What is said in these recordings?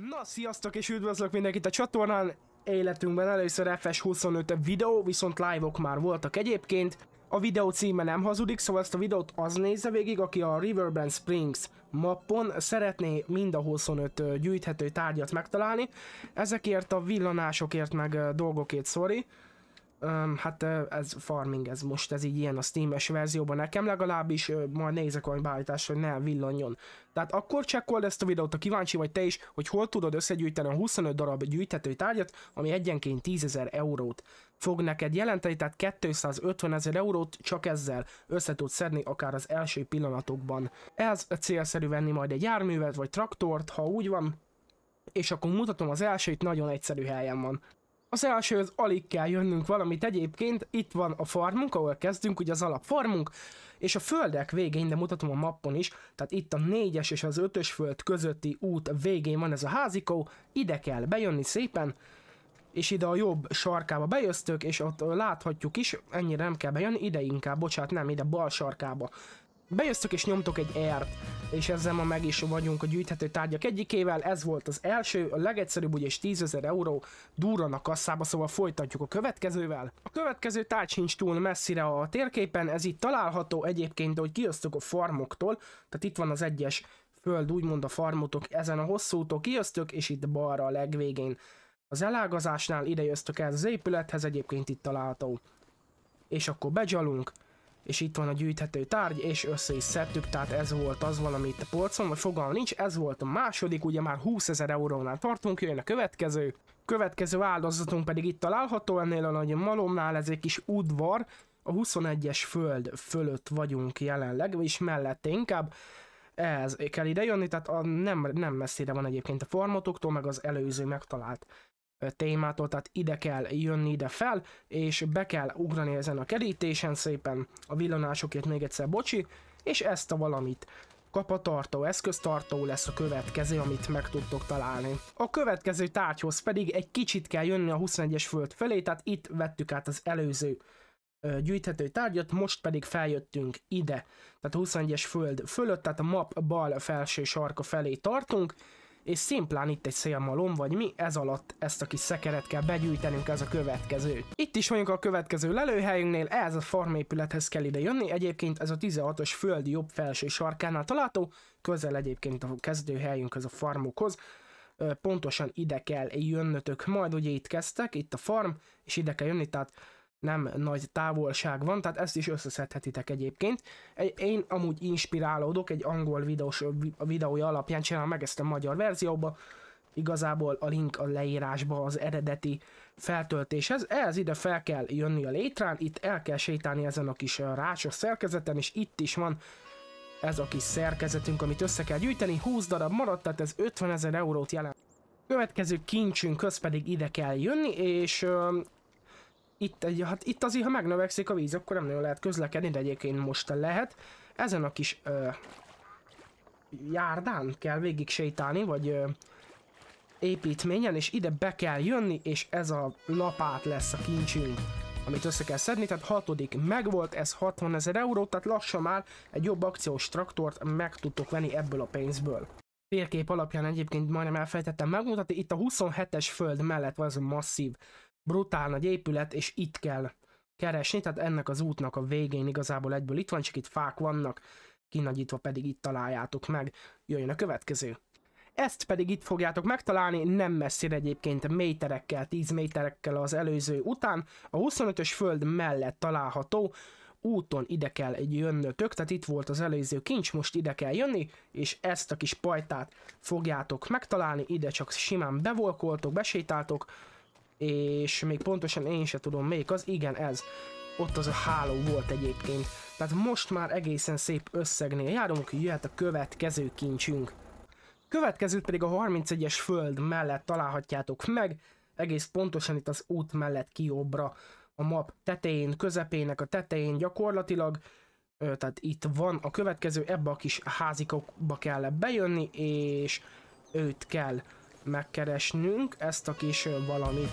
Na, sziasztok és üdvözlök mindenkit a csatornán! Életünkben először FS25 videó, viszont live-ok már voltak egyébként. A videó címe nem hazudik, szóval ezt a videót az nézze végig, aki a Riverbend Springs mappon szeretné mind a 25 gyűjthető tárgyat megtalálni. Ezekért a villanásokért meg dolgokért, szóri. Um, hát ez farming, ez most ez így ilyen a Steam-es verzióban nekem legalábbis, uh, majd nézek olyan beállítás, hogy ne villanjon. Tehát akkor csekkold ezt a videót, ha kíváncsi vagy te is, hogy hol tudod összegyűjteni a 25 darab gyűjtető tárgyat, ami egyenként 10.000 eurót fog neked jelenteni, tehát 250 ezer eurót csak ezzel össze tudsz szedni akár az első pillanatokban. Ez célszerű venni majd egy járművet vagy traktort, ha úgy van, és akkor mutatom az elsőt, nagyon egyszerű helyen van. Az első, az alig kell jönnünk valamit egyébként, itt van a farmunk, ahol kezdünk, ugye az alapfarmunk, és a földek végén, de mutatom a mappon is, tehát itt a 4-es és az 5-ös föld közötti út végén van ez a házikó, ide kell bejönni szépen, és ide a jobb sarkába bejöztök, és ott láthatjuk is, ennyire nem kell bejönni, ide inkább, bocsát, nem, ide bal sarkába Bejöztök és nyomtok egy ért e és ezzel ma meg is vagyunk a gyűjthető tárgyak egyikével. Ez volt az első, a legegyszerűbb, ugye 10 ezer euró durran a kasszába, szóval folytatjuk a következővel. A következő tárgy sincs túl messzire a térképen, ez itt található egyébként, de hogy kiöztök a farmoktól, tehát itt van az egyes föld, úgymond a farmotok ezen a hosszú úton kiöztök, és itt balra a legvégén. Az elágazásnál ide jöztök el az épülethez, egyébként itt található. És akkor begyalunk, és itt van a gyűjthető tárgy, és össze is szedtük, tehát ez volt az valami itt a polcon, vagy fogalma nincs, ez volt a második, ugye már 20 ezer eurónál tartunk, jön a következő, következő áldozatunk pedig itt található, ennél a nagy malomnál, ez egy kis udvar, a 21-es föld fölött vagyunk jelenleg, és mellette inkább, ez kell ide jönni, tehát a nem, nem messzire van egyébként a farmotoktól, meg az előző megtalált témától, tehát ide kell jönni ide fel, és be kell ugrani ezen a kerítésen szépen, a villanásokért még egyszer bocsi, és ezt a valamit kapatartó, eszköztartó lesz a következő, amit meg tudtok találni. A következő tárgyhoz pedig egy kicsit kell jönni a 21-es föld felé, tehát itt vettük át az előző gyűjthető tárgyat, most pedig feljöttünk ide, tehát a 21-es föld fölött, tehát a map bal felső sarka felé tartunk, és szimplán itt egy szélmalom, vagy mi, ez alatt ezt a kis szekeret kell begyűjtenünk, ez a következő. Itt is vagyunk a következő lelőhelyünknél, ehhez a farmépülethez kell ide jönni, egyébként ez a 16-os földi jobb felső sarkánál található, közel egyébként a az a farmokhoz, pontosan ide kell jönnötök, majd ugye itt kezdtek, itt a farm, és ide kell jönni, tehát nem nagy távolság van, tehát ezt is összeszedhetitek egyébként. Én amúgy inspirálódok, egy angol videós videója alapján csinálom meg ezt a magyar verzióba, igazából a link a leírásba az eredeti feltöltéshez. Ehhez ide fel kell jönni a létrán, itt el kell sétálni ezen a kis rácsos szerkezeten, és itt is van ez a kis szerkezetünk, amit össze kell gyűjteni, 20 darab maradt, tehát ez 50 ezer eurót jelent. Következő kincsünk köz pedig ide kell jönni, és itt, egy, hát itt azért, ha megnövekszik a víz, akkor nem nagyon lehet közlekedni, de egyébként most lehet. Ezen a kis ö, járdán kell végig sétálni, vagy ö, építményen, és ide be kell jönni, és ez a lapát lesz a kincsünk, amit össze kell szedni, tehát hatodik megvolt, ez 60 ezer euró, tehát lassan már egy jobb akciós traktort meg tudtok venni ebből a pénzből. Félkép alapján egyébként majdnem elfelejtettem megmutatni, itt a 27-es föld mellett van ez a masszív brutál nagy épület, és itt kell keresni, tehát ennek az útnak a végén igazából egyből itt van, csak itt fák vannak, kinagyítva pedig itt találjátok meg. Jöjjön a következő. Ezt pedig itt fogjátok megtalálni, nem messzire egyébként méterekkel, 10 méterekkel az előző után. A 25-ös föld mellett található, úton ide kell egy jönnötök, tehát itt volt az előző kincs, most ide kell jönni, és ezt a kis pajtát fogjátok megtalálni, ide csak simán bevolkoltok, besétáltok, és még pontosan én se tudom melyik az, igen ez, ott az a háló volt egyébként. Tehát most már egészen szép összegnél járunk, jöhet a következő kincsünk. Következőt pedig a 31-es föld mellett találhatjátok meg, egész pontosan itt az út mellett kiobra a map tetején, közepének a tetején gyakorlatilag, tehát itt van a következő, ebbe a kis házikokba kell bejönni, és őt kell megkeresnünk ezt a kis valamit.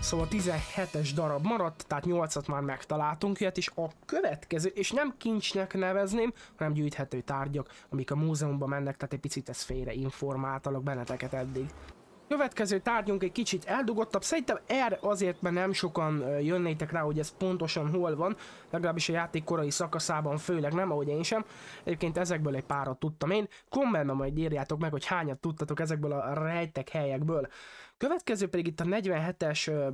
Szóval 17-es darab maradt, tehát 8-at már megtaláltunk ilyet, és a következő, és nem kincsnek nevezném, hanem gyűjthető tárgyak, amik a múzeumban mennek, tehát egy picit ez félre informáltalak benneteket eddig. Következő tárgyunk egy kicsit eldugottabb, szerintem erre azért, mert nem sokan jönnétek rá, hogy ez pontosan hol van, legalábbis a játék korai szakaszában főleg nem, ahogy én sem. Egyébként ezekből egy párat tudtam én, kommentben majd írjátok meg, hogy hányat tudtatok ezekből a rejtek helyekből. Következő pedig itt a 47-es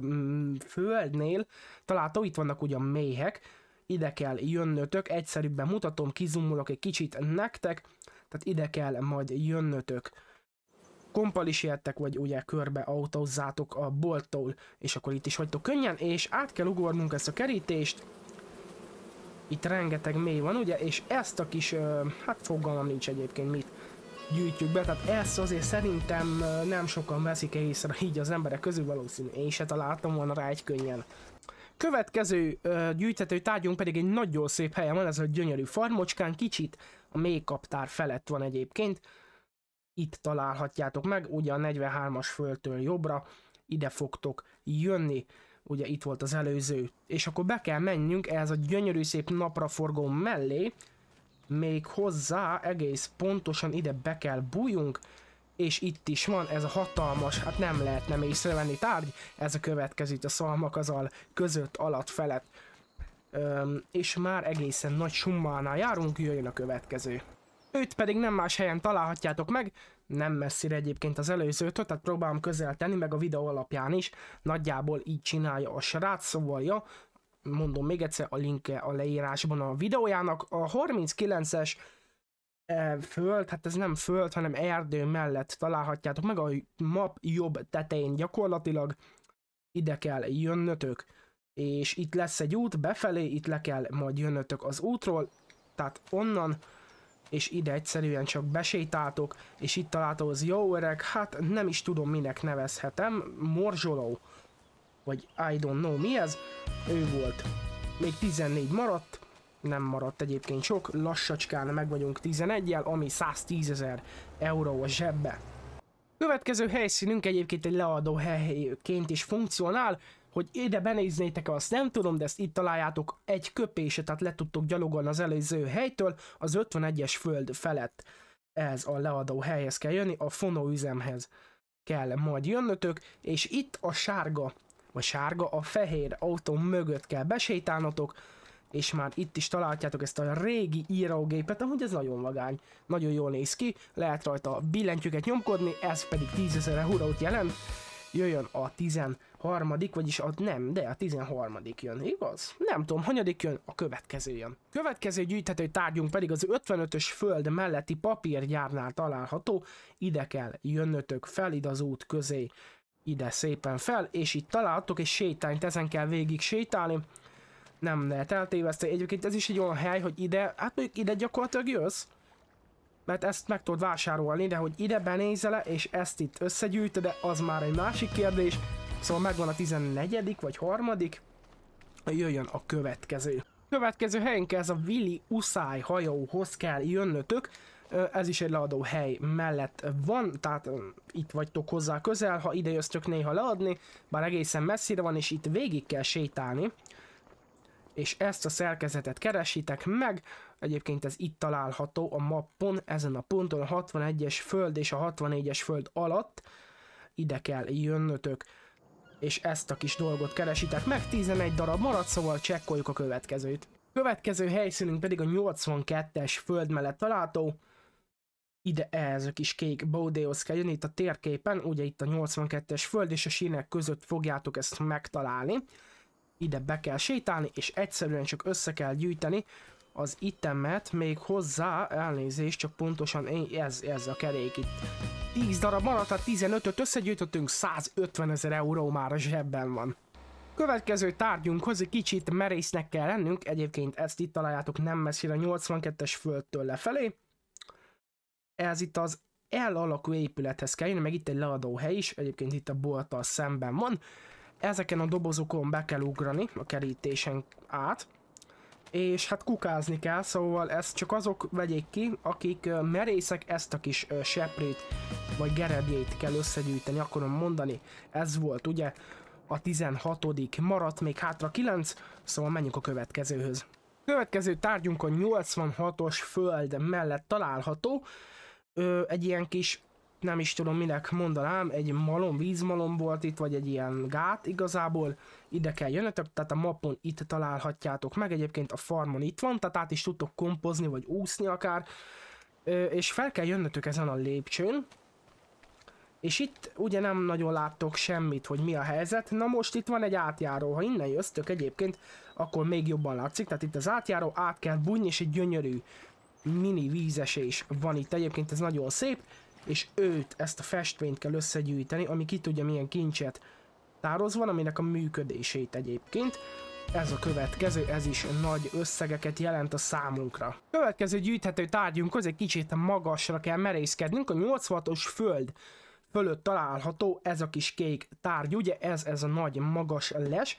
földnél, található, itt vannak ugyan méhek, ide kell jönnötök, egyszerűbben mutatom, kizumolok egy kicsit nektek, tehát ide kell majd jönnötök kompal is jöttek, vagy ugye körbe autózzátok a bolttól, és akkor itt is hagytok könnyen, és át kell ugornunk ezt a kerítést, itt rengeteg mély van, ugye, és ezt a kis, hát fogalmam nincs egyébként mit gyűjtjük be, tehát ezt azért szerintem nem sokan veszik észre így az emberek közül valószínű, én se találtam volna rá egy könnyen. Következő ö, gyűjtető tárgyunk pedig egy nagyon szép helyen van, ez a gyönyörű farmocskán, kicsit a mély kaptár felett van egyébként, itt találhatjátok meg, ugye a 43-as földtől jobbra, ide fogtok jönni, ugye itt volt az előző, és akkor be kell mennünk ehhez a gyönyörű szép napraforgó mellé, még hozzá egész pontosan ide be kell bújunk, és itt is van ez a hatalmas, hát nem lehet nem észrevenni tárgy, ez a következő a azal között, alatt, felett. Öm, és már egészen nagy summánál járunk, jöjjön a következő. Őt pedig nem más helyen találhatjátok meg, nem messzire egyébként az előzőtől, tehát próbálom közel tenni, meg a videó alapján is nagyjából így csinálja a srác, szóval ja, mondom még egyszer, a link a leírásban a videójának. A 39-es eh, föld, hát ez nem föld, hanem erdő mellett találhatjátok meg a map jobb tetején gyakorlatilag ide kell jönnötök, és itt lesz egy út befelé, itt le kell majd jönnötök az útról, tehát onnan és ide egyszerűen csak besétáltok, és itt találtam az jó öreg, hát nem is tudom minek nevezhetem, morzsoló, vagy I don't know mi ez, ő volt. Még 14 maradt, nem maradt egyébként sok, lassacskán meg vagyunk 11-jel, ami 110 ezer euró a zsebbe. Következő helyszínünk egyébként egy leadó helyként is funkcionál, hogy ide benéznétek azt nem tudom, de ezt itt találjátok egy köpése, tehát le tudtok gyalogolni az előző helytől, az 51-es föld felett ez a leadó helyhez kell jönni, a fonóüzemhez kell majd jönnötök, és itt a sárga, vagy sárga, a fehér autó mögött kell besétálnotok, és már itt is találhatjátok ezt a régi írógépet, amúgy ez nagyon vagány, nagyon jól néz ki, lehet rajta billentyűket nyomkodni, ez pedig 10.000 eurót jelent, jöjjön a 13., vagyis a nem, de a 13. jön, igaz? Nem tudom, hanyadik jön, a következő jön. Következő gyűjthető tárgyunk pedig az 55-ös föld melletti papírgyárnál található, ide kell jönnötök fel, ide az út közé, ide szépen fel, és itt találtok egy sétányt, ezen kell végig sétálni, nem lehet eltéveszteni. Egyébként ez is egy olyan hely, hogy ide, hát mondjuk ide gyakorlatilag jössz, mert ezt meg tudod vásárolni, de hogy ide benézele és ezt itt összegyűjtöd, de az már egy másik kérdés. Szóval megvan a 14. vagy harmadik, jöjjön a következő. Következő helyünk ez a Willy Uszály hajóhoz kell jönnötök, ez is egy leadó hely mellett van, tehát itt vagytok hozzá közel, ha ide jöttök néha leadni, bár egészen messzire van, és itt végig kell sétálni és ezt a szerkezetet keresitek meg, egyébként ez itt található a mappon, ezen a ponton a 61-es föld és a 64-es föld alatt, ide kell jönnötök, és ezt a kis dolgot keresitek meg, 11 darab maradt, szóval csekkoljuk a következőt. Következő helyszínünk pedig a 82-es föld mellett található, ide ehhez a kis kék bódéhoz kell jönni itt a térképen, ugye itt a 82-es föld és a sínek között fogjátok ezt megtalálni ide be kell sétálni, és egyszerűen csak össze kell gyűjteni az itemet, még hozzá, elnézést, csak pontosan én ez, ez a kerék itt. 10 darab maradt, tehát 15-öt összegyűjtöttünk, 150 ezer euró már a zsebben van. Következő tárgyunkhoz egy kicsit merésznek kell lennünk, egyébként ezt itt találjátok nem messzire 82-es földtől lefelé. Ez itt az elalakú épülethez kell jönni, meg itt egy hely is, egyébként itt a bolttal szemben van ezeken a dobozokon be kell ugrani, a kerítésen át, és hát kukázni kell, szóval ezt csak azok vegyék ki, akik merészek ezt a kis seprét vagy gerebjét kell összegyűjteni, akarom mondani. Ez volt ugye a 16 maradt még hátra 9, szóval menjünk a következőhöz. Következő tárgyunk a 86-os föld mellett található, egy ilyen kis nem is tudom minek mondanám, egy malom, vízmalom volt itt, vagy egy ilyen gát igazából, ide kell jönnetek, tehát a mapon itt találhatjátok meg, egyébként a farmon itt van, tehát át is tudtok kompozni, vagy úszni akár, és fel kell jönnötök ezen a lépcsőn, és itt ugye nem nagyon láttok semmit, hogy mi a helyzet. Na most itt van egy átjáró, ha innen jöztök egyébként, akkor még jobban látszik. Tehát itt az átjáró át kell bújni, és egy gyönyörű mini vízesés van itt. Egyébként ez nagyon szép és őt, ezt a festményt kell összegyűjteni, ami ki tudja milyen kincset tározva, aminek a működését egyébként. Ez a következő, ez is nagy összegeket jelent a számunkra. Következő gyűjthető tárgyunkhoz egy kicsit magasra kell merészkednünk, a 86-os föld fölött található ez a kis kék tárgy, ugye ez, ez a nagy magas les,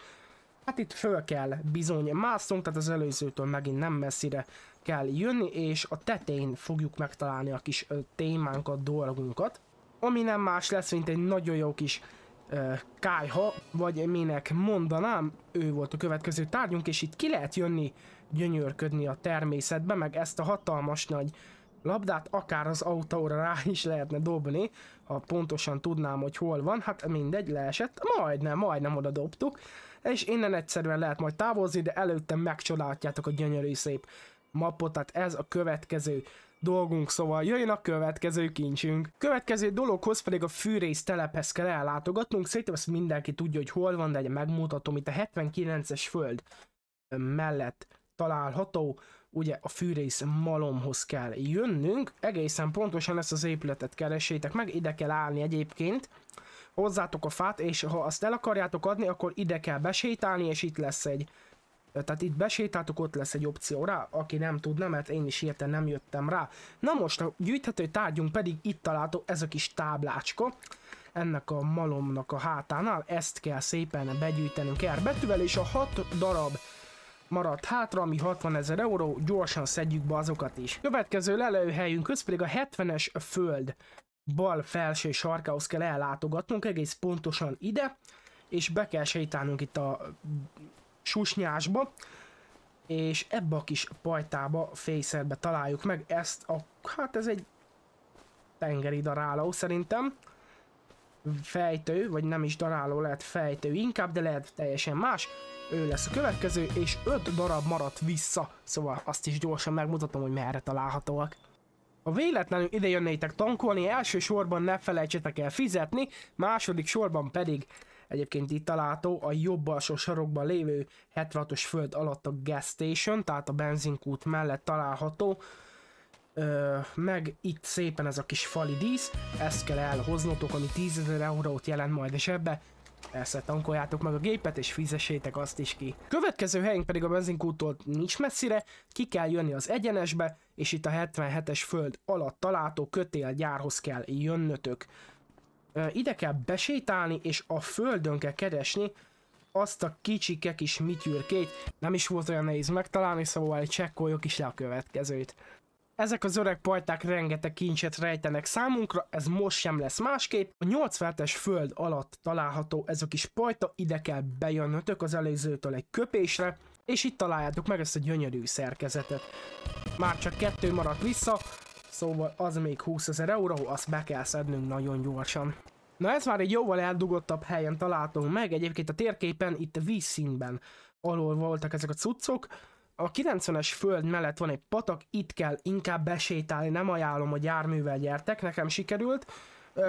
Hát itt föl kell bizony másznunk, tehát az előzőtől megint nem messzire kell jönni, és a tetén fogjuk megtalálni a kis témánkat, dolgunkat, ami nem más lesz, mint egy nagyon jó kis uh, kájha, vagy minek mondanám, ő volt a következő tárgyunk, és itt ki lehet jönni, gyönyörködni a természetbe, meg ezt a hatalmas nagy labdát akár az autóra rá is lehetne dobni, ha pontosan tudnám, hogy hol van, hát mindegy, leesett, majdnem, majdnem oda dobtuk, és innen egyszerűen lehet majd távozni, de előtte megcsodálhatjátok a gyönyörű szép mapot, tehát ez a következő dolgunk, szóval jöjjön a következő kincsünk. Következő dologhoz pedig a fűrész telephez kell ellátogatnunk, szerintem ezt mindenki tudja, hogy hol van, de egy megmutatom, itt a 79-es föld mellett található, ugye a fűrész malomhoz kell jönnünk, egészen pontosan ezt az épületet keresétek meg, ide kell állni egyébként, hozzátok a fát, és ha azt el akarjátok adni, akkor ide kell besétálni, és itt lesz egy... Tehát itt besétáltok, ott lesz egy opció rá, aki nem tudna, mert én is érte nem jöttem rá. Na most a gyűjthető tárgyunk pedig itt található ez a kis táblácska ennek a malomnak a hátánál, ezt kell szépen begyűjtenünk el betűvel, és a hat darab maradt hátra, ami 60 ezer euró, gyorsan szedjük be azokat is. Következő lelőhelyünk köz pedig a 70-es föld bal felső sarkához kell ellátogatnunk egész pontosan ide, és be kell sétálnunk itt a susnyásba, és ebbe a kis pajtába, fészerbe találjuk meg ezt a, hát ez egy tengeri daráló szerintem, fejtő, vagy nem is daráló lehet fejtő inkább, de lehet teljesen más, ő lesz a következő, és 5 darab maradt vissza, szóval azt is gyorsan megmutatom, hogy merre találhatóak. Ha véletlenül ide jönnétek tankolni, elsősorban ne felejtsetek el fizetni, második sorban pedig egyébként itt található a jobb alsó sarokban lévő 76-os föld alatt a gas station, tehát a benzinkút mellett található, Ö, meg itt szépen ez a kis fali dísz, ezt kell elhoznotok, ami 10.000 eurót jelent majd a zsebbe, Persze, tankoljátok meg a gépet és fizessétek azt is ki. Következő helyünk pedig a benzinkúttól nincs messzire, ki kell jönni az egyenesbe, és itt a 77-es föld alatt található kötélgyárhoz kell jönnötök. Ide kell besétálni, és a földön kell keresni, azt a kicsike kis mityürkét nem is volt olyan nehéz megtalálni, szóval csekkoljuk is le a következőt. Ezek az öreg pajták rengeteg kincset rejtenek számunkra, ez most sem lesz másképp. A 87-es föld alatt található ez a kis pajta, ide kell bejönnötök az előzőtől egy köpésre, és itt találjátok meg ezt a gyönyörű szerkezetet. Már csak kettő maradt vissza, szóval az még 20 ezer euró, azt be kell szednünk nagyon gyorsan. Na ez már egy jóval eldugottabb helyen találtunk meg, egyébként a térképen itt vízszínben alól voltak ezek a cuccok, a 90-es föld mellett van egy patak, itt kell inkább besétálni, nem ajánlom, hogy járművel gyertek, nekem sikerült,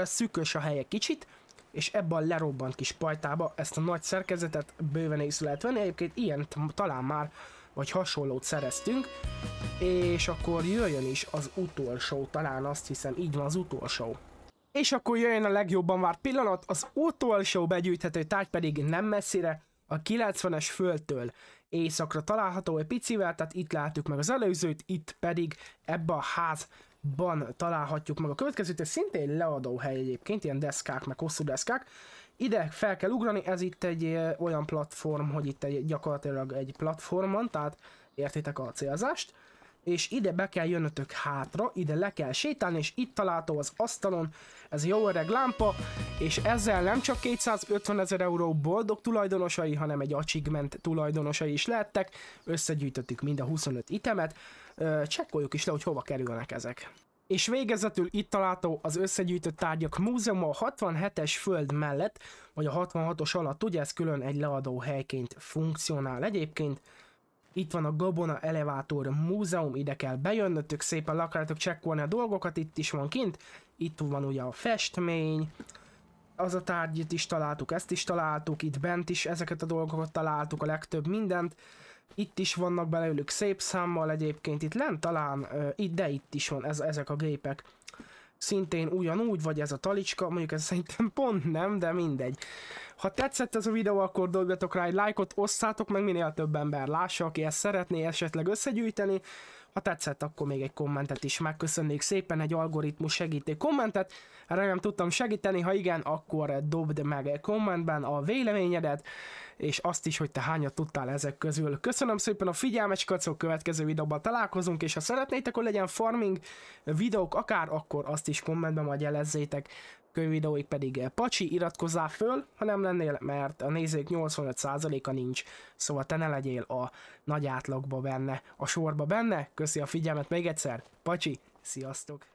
szűkös a helye kicsit, és ebben a lerobbant kis pajtába ezt a nagy szerkezetet bőven észre lehet venni, egyébként ilyen talán már vagy hasonlót szereztünk, és akkor jöjjön is az utolsó, talán azt hiszem, így van az utolsó. És akkor jöjjön a legjobban várt pillanat, az utolsó begyűjthető tárgy pedig nem messzire, a 90-es földtől északra található egy picivel, tehát itt látjuk meg az előzőt, itt pedig ebbe a ház ban találhatjuk meg a következőt, ez szintén leadó hely egyébként, ilyen deszkák, meg hosszú deszkák. Ide fel kell ugrani, ez itt egy olyan platform, hogy itt egy, gyakorlatilag egy platformon, tehát értitek a célzást és ide be kell jönnötök hátra, ide le kell sétálni, és itt található az asztalon ez jó öreg lámpa, és ezzel nem csak 250 ezer euró boldog tulajdonosai, hanem egy achievement tulajdonosai is lehettek, összegyűjtöttük mind a 25 itemet, csekkoljuk is le, hogy hova kerülnek ezek. És végezetül itt található az összegyűjtött tárgyak múzeuma a 67-es föld mellett, vagy a 66-os alatt, ugye ez külön egy leadó helyként funkcionál egyébként, itt van a Gabona Elevátor Múzeum, ide kell bejönnötök, szépen akarjátok csekkolni a dolgokat, itt is van kint. Itt van ugye a festmény, az a tárgyit is találtuk, ezt is találtuk, itt bent is ezeket a dolgokat találtuk, a legtöbb mindent. Itt is vannak belőlük szép számmal egyébként, itt lent talán, itt, de itt is van ez, ezek a gépek. Szintén ugyanúgy, vagy ez a talicska, mondjuk ez szerintem pont nem, de mindegy. Ha tetszett ez a videó, akkor dobjatok rá egy lájkot, osszátok meg minél több ember lássa, aki ezt szeretné esetleg összegyűjteni. Ha tetszett, akkor még egy kommentet is megköszönnék szépen, egy algoritmus segítő kommentet. Erre nem tudtam segíteni, ha igen, akkor dobd meg egy kommentben a véleményedet, és azt is, hogy te hányat tudtál ezek közül. Köszönöm szépen a figyelmet, a következő videóban találkozunk, és ha szeretnétek, hogy legyen farming videók akár, akkor azt is kommentben majd jelezzétek könyvvideóig pedig eh, pacsi, iratkozzál föl, ha nem lennél, mert a nézők 85%-a nincs, szóval te ne legyél a nagy átlagba benne, a sorba benne. Köszi a figyelmet még egyszer, pacsi, sziasztok!